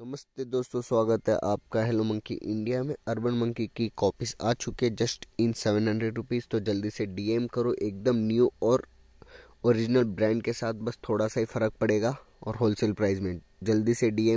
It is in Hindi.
नमस्ते दोस्तों स्वागत है आपका हेलो मंकी इंडिया में अर्बन मंकी की कॉपीज आ चुके just in seven hundred rupees तो जल्दी से डीएम करो एकदम न्यू और ओरिजिनल ब्रांड के साथ बस थोड़ा सा ही फ़र्क पड़ेगा और होलसेल प्राइस में जल्दी से डीएम